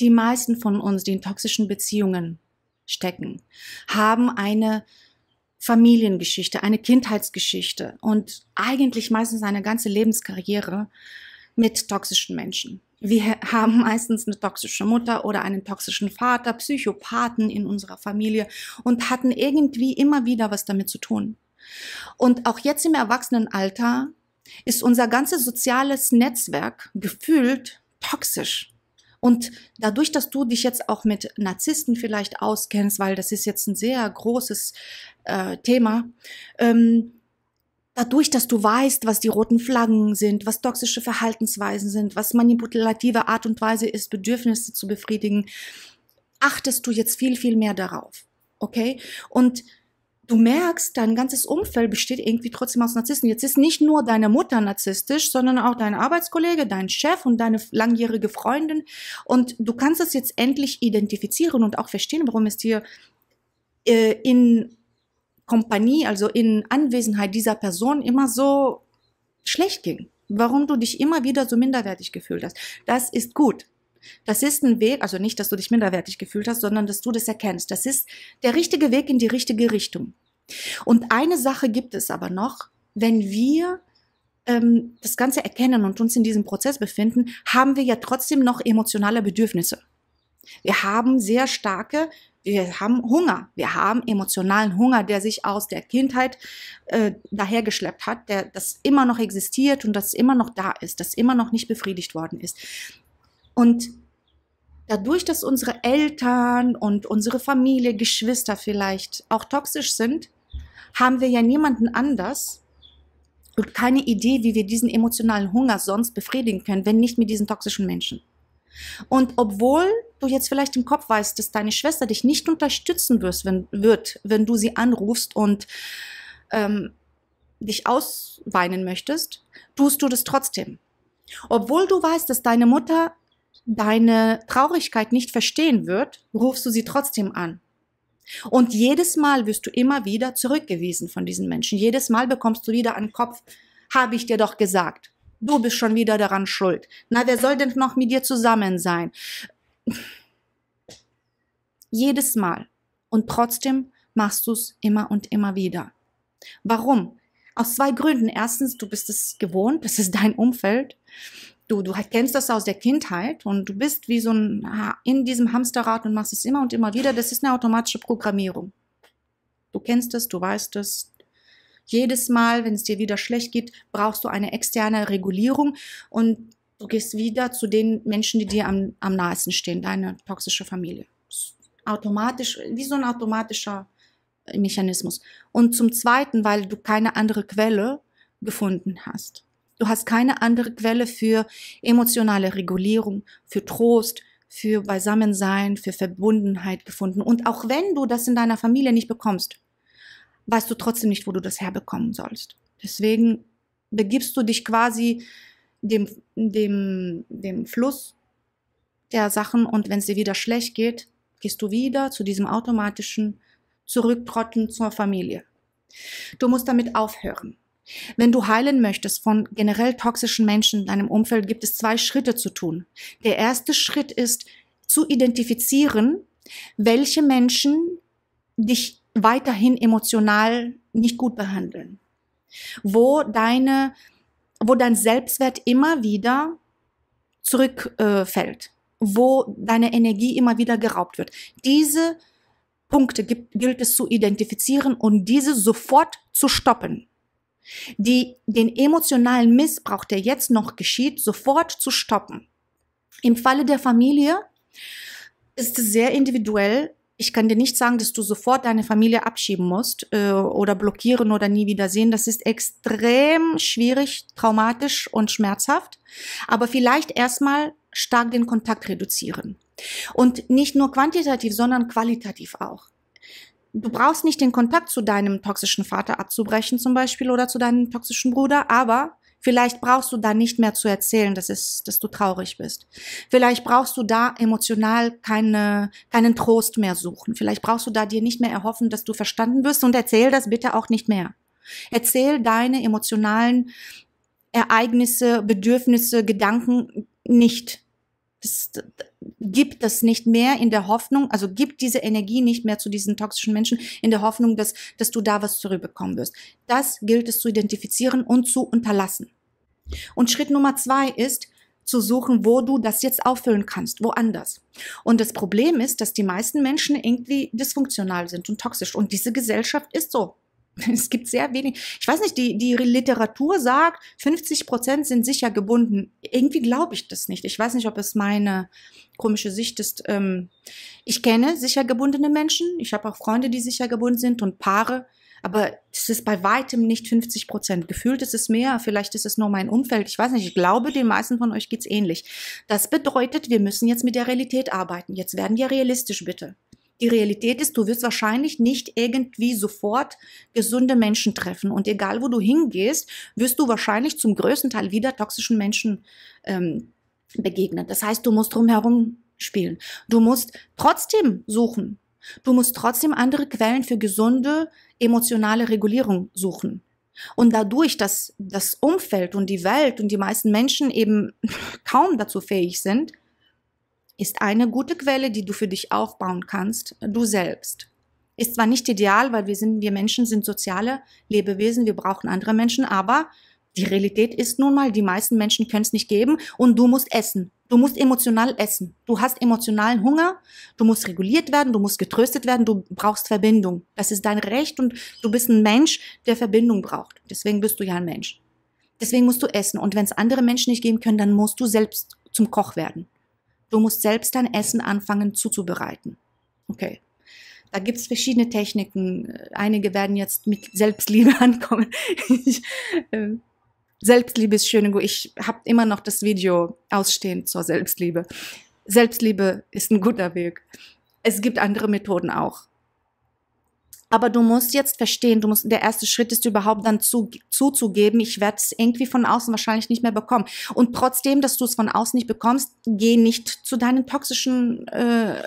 die meisten von uns, die in toxischen Beziehungen stecken, haben eine Familiengeschichte, eine Kindheitsgeschichte und eigentlich meistens eine ganze Lebenskarriere mit toxischen Menschen. Wir haben meistens eine toxische Mutter oder einen toxischen Vater, Psychopathen in unserer Familie und hatten irgendwie immer wieder was damit zu tun. Und auch jetzt im Erwachsenenalter ist unser ganzes soziales Netzwerk gefühlt toxisch. Und dadurch, dass du dich jetzt auch mit Narzissten vielleicht auskennst, weil das ist jetzt ein sehr großes äh, Thema, ähm, dadurch, dass du weißt, was die roten Flaggen sind, was toxische Verhaltensweisen sind, was manipulative Art und Weise ist, Bedürfnisse zu befriedigen, achtest du jetzt viel, viel mehr darauf. Okay? Und du merkst, dein ganzes Umfeld besteht irgendwie trotzdem aus Narzissten. Jetzt ist nicht nur deine Mutter narzisstisch, sondern auch dein Arbeitskollege, dein Chef und deine langjährige Freundin. Und du kannst es jetzt endlich identifizieren und auch verstehen, warum es dir äh, in Kompanie, also in Anwesenheit dieser Person immer so schlecht ging. Warum du dich immer wieder so minderwertig gefühlt hast. Das ist gut. Das ist ein Weg, also nicht, dass du dich minderwertig gefühlt hast, sondern dass du das erkennst. Das ist der richtige Weg in die richtige Richtung. Und eine Sache gibt es aber noch, wenn wir ähm, das Ganze erkennen und uns in diesem Prozess befinden, haben wir ja trotzdem noch emotionale Bedürfnisse. Wir haben sehr starke, wir haben Hunger, wir haben emotionalen Hunger, der sich aus der Kindheit äh, dahergeschleppt hat, der das immer noch existiert und das immer noch da ist, das immer noch nicht befriedigt worden ist. Und dadurch, dass unsere Eltern und unsere Familie, Geschwister vielleicht auch toxisch sind, haben wir ja niemanden anders und keine Idee, wie wir diesen emotionalen Hunger sonst befriedigen können, wenn nicht mit diesen toxischen Menschen. Und obwohl du jetzt vielleicht im Kopf weißt, dass deine Schwester dich nicht unterstützen wirst, wenn, wird, wenn du sie anrufst und ähm, dich ausweinen möchtest, tust du das trotzdem. Obwohl du weißt, dass deine Mutter deine Traurigkeit nicht verstehen wird, rufst du sie trotzdem an. Und jedes Mal wirst du immer wieder zurückgewiesen von diesen Menschen. Jedes Mal bekommst du wieder einen Kopf, habe ich dir doch gesagt. Du bist schon wieder daran schuld. Na, wer soll denn noch mit dir zusammen sein? Jedes Mal. Und trotzdem machst du es immer und immer wieder. Warum? Aus zwei Gründen. Erstens, du bist es gewohnt, das ist dein Umfeld du, du halt kennst das aus der Kindheit und du bist wie so ein in diesem Hamsterrad und machst es immer und immer wieder. Das ist eine automatische Programmierung. Du kennst es, du weißt es. Jedes Mal, wenn es dir wieder schlecht geht, brauchst du eine externe Regulierung und du gehst wieder zu den Menschen, die dir am, am nahesten stehen, deine toxische Familie. Automatisch, wie so ein automatischer Mechanismus. Und zum Zweiten, weil du keine andere Quelle gefunden hast. Du hast keine andere Quelle für emotionale Regulierung, für Trost, für Beisammensein, für Verbundenheit gefunden. Und auch wenn du das in deiner Familie nicht bekommst, weißt du trotzdem nicht, wo du das herbekommen sollst. Deswegen begibst du dich quasi dem, dem, dem Fluss der Sachen und wenn es dir wieder schlecht geht, gehst du wieder zu diesem automatischen Zurücktrotten zur Familie. Du musst damit aufhören. Wenn du heilen möchtest von generell toxischen Menschen in deinem Umfeld, gibt es zwei Schritte zu tun. Der erste Schritt ist zu identifizieren, welche Menschen dich weiterhin emotional nicht gut behandeln. Wo deine, wo dein Selbstwert immer wieder zurückfällt. Äh, wo deine Energie immer wieder geraubt wird. Diese Punkte gibt, gilt es zu identifizieren und diese sofort zu stoppen die den emotionalen Missbrauch, der jetzt noch geschieht, sofort zu stoppen. Im Falle der Familie ist es sehr individuell. Ich kann dir nicht sagen, dass du sofort deine Familie abschieben musst äh, oder blockieren oder nie wiedersehen. Das ist extrem schwierig, traumatisch und schmerzhaft. Aber vielleicht erstmal stark den Kontakt reduzieren. Und nicht nur quantitativ, sondern qualitativ auch du brauchst nicht den Kontakt zu deinem toxischen Vater abzubrechen zum Beispiel oder zu deinem toxischen Bruder, aber vielleicht brauchst du da nicht mehr zu erzählen, dass, es, dass du traurig bist. Vielleicht brauchst du da emotional keine, keinen Trost mehr suchen. Vielleicht brauchst du da dir nicht mehr erhoffen, dass du verstanden wirst und erzähl das bitte auch nicht mehr. Erzähl deine emotionalen Ereignisse, Bedürfnisse, Gedanken nicht. Das, gibt das nicht mehr in der Hoffnung, also gibt diese Energie nicht mehr zu diesen toxischen Menschen in der Hoffnung, dass, dass du da was zurückbekommen wirst. Das gilt es zu identifizieren und zu unterlassen. Und Schritt Nummer zwei ist, zu suchen, wo du das jetzt auffüllen kannst, woanders. Und das Problem ist, dass die meisten Menschen irgendwie dysfunktional sind und toxisch. Und diese Gesellschaft ist so. es gibt sehr wenig. Ich weiß nicht, die, die Literatur sagt, 50 Prozent sind sicher gebunden. Irgendwie glaube ich das nicht. Ich weiß nicht, ob es meine komische Sicht ist. Ähm, ich kenne sicher gebundene Menschen. Ich habe auch Freunde, die sicher gebunden sind und Paare. Aber es ist bei weitem nicht 50 Prozent. Gefühlt ist es mehr. Vielleicht ist es nur mein Umfeld. Ich weiß nicht. Ich glaube, den meisten von euch geht es ähnlich. Das bedeutet, wir müssen jetzt mit der Realität arbeiten. Jetzt werden wir realistisch, bitte die Realität ist, du wirst wahrscheinlich nicht irgendwie sofort gesunde Menschen treffen. Und egal, wo du hingehst, wirst du wahrscheinlich zum größten Teil wieder toxischen Menschen ähm, begegnen. Das heißt, du musst drumherum spielen. Du musst trotzdem suchen. Du musst trotzdem andere Quellen für gesunde emotionale Regulierung suchen. Und dadurch, dass das Umfeld und die Welt und die meisten Menschen eben kaum dazu fähig sind, ist eine gute Quelle, die du für dich aufbauen kannst, äh, du selbst. Ist zwar nicht ideal, weil wir sind, wir Menschen sind soziale Lebewesen, wir brauchen andere Menschen, aber die Realität ist nun mal, die meisten Menschen können es nicht geben und du musst essen. Du musst emotional essen. Du hast emotionalen Hunger, du musst reguliert werden, du musst getröstet werden, du brauchst Verbindung. Das ist dein Recht und du bist ein Mensch, der Verbindung braucht. Deswegen bist du ja ein Mensch. Deswegen musst du essen. Und wenn es andere Menschen nicht geben können, dann musst du selbst zum Koch werden. Du musst selbst dein Essen anfangen zuzubereiten. Okay. Da gibt es verschiedene Techniken. Einige werden jetzt mit Selbstliebe ankommen. ich, äh, Selbstliebe ist schön und gut. Ich habe immer noch das Video ausstehend zur Selbstliebe. Selbstliebe ist ein guter Weg. Es gibt andere Methoden auch. Aber du musst jetzt verstehen, du musst, der erste Schritt ist überhaupt dann zu, zuzugeben, ich werde es irgendwie von außen wahrscheinlich nicht mehr bekommen. Und trotzdem, dass du es von außen nicht bekommst, geh nicht zu deinen toxischen äh,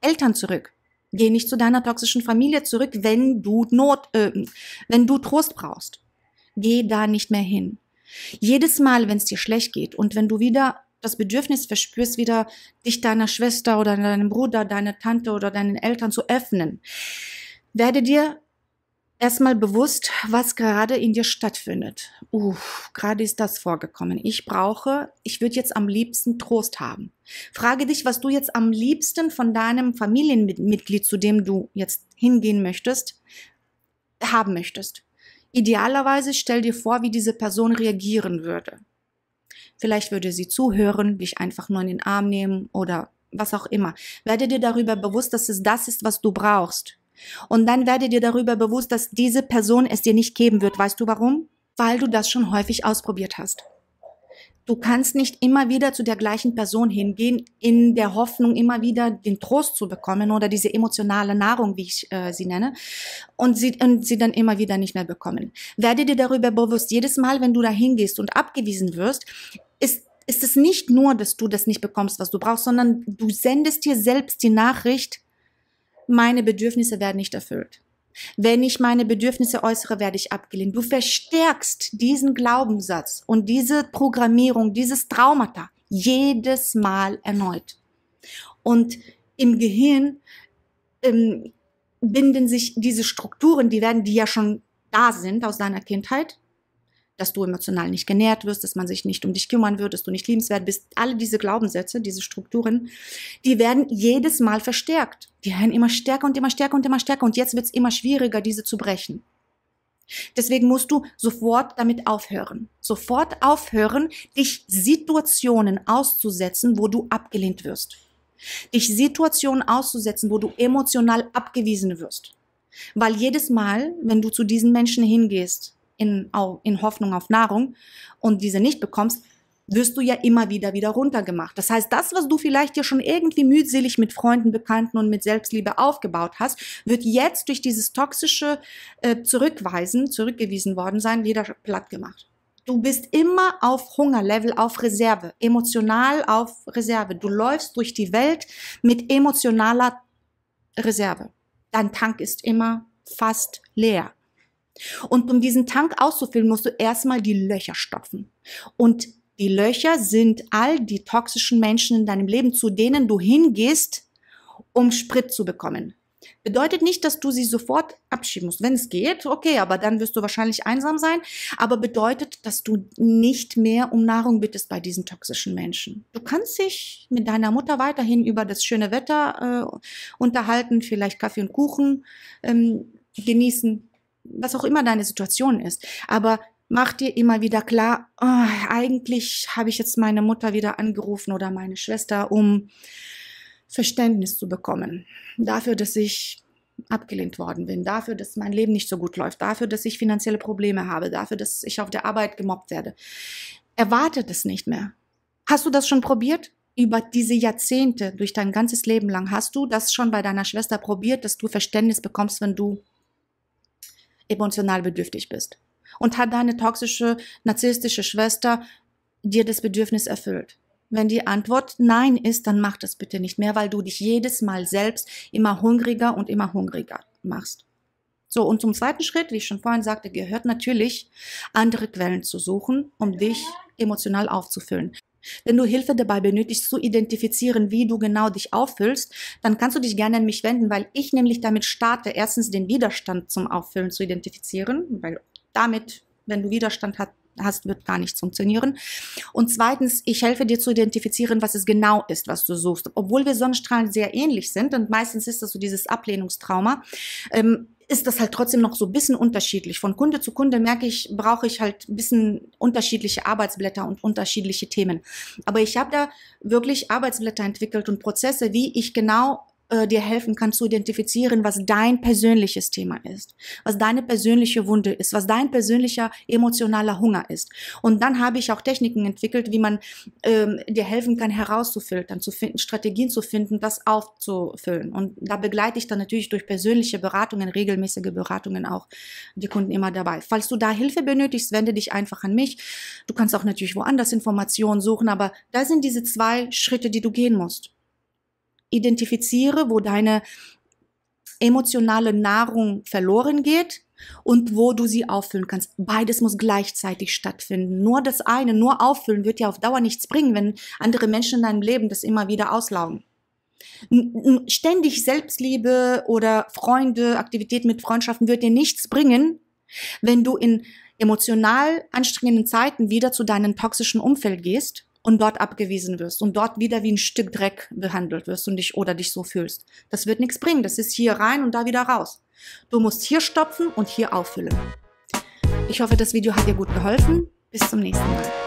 Eltern zurück. Geh nicht zu deiner toxischen Familie zurück, wenn du Not, äh, wenn du Trost brauchst. Geh da nicht mehr hin. Jedes Mal, wenn es dir schlecht geht und wenn du wieder das Bedürfnis verspürst, wieder dich deiner Schwester oder deinem Bruder, deiner Tante oder deinen Eltern zu öffnen, werde dir erstmal bewusst, was gerade in dir stattfindet. Uff, gerade ist das vorgekommen. Ich brauche, ich würde jetzt am liebsten Trost haben. Frage dich, was du jetzt am liebsten von deinem Familienmitglied, zu dem du jetzt hingehen möchtest, haben möchtest. Idealerweise stell dir vor, wie diese Person reagieren würde. Vielleicht würde sie zuhören, dich einfach nur in den Arm nehmen oder was auch immer. Werde dir darüber bewusst, dass es das ist, was du brauchst. Und dann werde dir darüber bewusst, dass diese Person es dir nicht geben wird. Weißt du warum? Weil du das schon häufig ausprobiert hast. Du kannst nicht immer wieder zu der gleichen Person hingehen, in der Hoffnung, immer wieder den Trost zu bekommen oder diese emotionale Nahrung, wie ich äh, sie nenne, und sie, und sie dann immer wieder nicht mehr bekommen. Werde dir darüber bewusst, jedes Mal, wenn du da hingehst und abgewiesen wirst, ist ist es nicht nur, dass du das nicht bekommst, was du brauchst, sondern du sendest dir selbst die Nachricht, meine Bedürfnisse werden nicht erfüllt. Wenn ich meine Bedürfnisse äußere, werde ich abgelehnt. Du verstärkst diesen Glaubenssatz und diese Programmierung, dieses Traumata jedes Mal erneut. Und im Gehirn ähm, binden sich diese Strukturen, die werden, die ja schon da sind aus deiner Kindheit, dass du emotional nicht genährt wirst, dass man sich nicht um dich kümmern wird, dass du nicht liebenswert bist. Alle diese Glaubenssätze, diese Strukturen, die werden jedes Mal verstärkt. Die werden immer stärker und immer stärker und immer stärker und jetzt wird es immer schwieriger, diese zu brechen. Deswegen musst du sofort damit aufhören. Sofort aufhören, dich Situationen auszusetzen, wo du abgelehnt wirst. Dich Situationen auszusetzen, wo du emotional abgewiesen wirst. Weil jedes Mal, wenn du zu diesen Menschen hingehst, in, in Hoffnung auf Nahrung und diese nicht bekommst, wirst du ja immer wieder wieder runtergemacht. Das heißt, das, was du vielleicht dir schon irgendwie mühselig mit Freunden, Bekannten und mit Selbstliebe aufgebaut hast, wird jetzt durch dieses toxische äh, Zurückweisen, zurückgewiesen worden sein, wieder platt gemacht. Du bist immer auf Hungerlevel, auf Reserve, emotional auf Reserve. Du läufst durch die Welt mit emotionaler Reserve. Dein Tank ist immer fast leer. Und um diesen Tank auszufüllen, musst du erstmal die Löcher stopfen. Und die Löcher sind all die toxischen Menschen in deinem Leben, zu denen du hingehst, um Sprit zu bekommen. Bedeutet nicht, dass du sie sofort abschieben musst. Wenn es geht, okay, aber dann wirst du wahrscheinlich einsam sein. Aber bedeutet, dass du nicht mehr um Nahrung bittest bei diesen toxischen Menschen. Du kannst dich mit deiner Mutter weiterhin über das schöne Wetter äh, unterhalten, vielleicht Kaffee und Kuchen ähm, genießen was auch immer deine Situation ist. Aber mach dir immer wieder klar, oh, eigentlich habe ich jetzt meine Mutter wieder angerufen oder meine Schwester, um Verständnis zu bekommen. Dafür, dass ich abgelehnt worden bin, dafür, dass mein Leben nicht so gut läuft, dafür, dass ich finanzielle Probleme habe, dafür, dass ich auf der Arbeit gemobbt werde. Erwartet es nicht mehr. Hast du das schon probiert? über diese Jahrzehnte, durch dein ganzes Leben lang, hast du das schon bei deiner Schwester probiert, dass du Verständnis bekommst, wenn du emotional bedürftig bist. Und hat deine toxische, narzisstische Schwester dir das Bedürfnis erfüllt? Wenn die Antwort Nein ist, dann mach das bitte nicht mehr, weil du dich jedes Mal selbst immer hungriger und immer hungriger machst. So, und zum zweiten Schritt, wie ich schon vorhin sagte, gehört natürlich, andere Quellen zu suchen, um dich emotional aufzufüllen. Wenn du Hilfe dabei benötigst, zu identifizieren, wie du genau dich auffüllst, dann kannst du dich gerne an mich wenden, weil ich nämlich damit starte, erstens den Widerstand zum Auffüllen zu identifizieren, weil damit, wenn du Widerstand hast, hast, wird gar nichts funktionieren. Und zweitens, ich helfe dir zu identifizieren, was es genau ist, was du suchst. Obwohl wir Sonnenstrahlen sehr ähnlich sind und meistens ist das so dieses Ablehnungstrauma, ähm, ist das halt trotzdem noch so ein bisschen unterschiedlich. Von Kunde zu Kunde merke ich, brauche ich halt ein bisschen unterschiedliche Arbeitsblätter und unterschiedliche Themen. Aber ich habe da wirklich Arbeitsblätter entwickelt und Prozesse, wie ich genau äh, dir helfen kann zu identifizieren, was dein persönliches Thema ist, was deine persönliche Wunde ist, was dein persönlicher emotionaler Hunger ist. Und dann habe ich auch Techniken entwickelt, wie man ähm, dir helfen kann, herauszufiltern, zu finden, Strategien zu finden, das aufzufüllen. Und da begleite ich dann natürlich durch persönliche Beratungen, regelmäßige Beratungen auch die Kunden immer dabei. Falls du da Hilfe benötigst, wende dich einfach an mich. Du kannst auch natürlich woanders Informationen suchen, aber da sind diese zwei Schritte, die du gehen musst identifiziere, wo deine emotionale Nahrung verloren geht und wo du sie auffüllen kannst. Beides muss gleichzeitig stattfinden. Nur das eine, nur auffüllen wird ja auf Dauer nichts bringen, wenn andere Menschen in deinem Leben das immer wieder auslaugen. Ständig Selbstliebe oder Freunde, Aktivität mit Freundschaften wird dir nichts bringen, wenn du in emotional anstrengenden Zeiten wieder zu deinem toxischen Umfeld gehst und dort abgewiesen wirst und dort wieder wie ein Stück Dreck behandelt wirst und dich oder dich so fühlst. Das wird nichts bringen. Das ist hier rein und da wieder raus. Du musst hier stopfen und hier auffüllen. Ich hoffe, das Video hat dir gut geholfen. Bis zum nächsten Mal.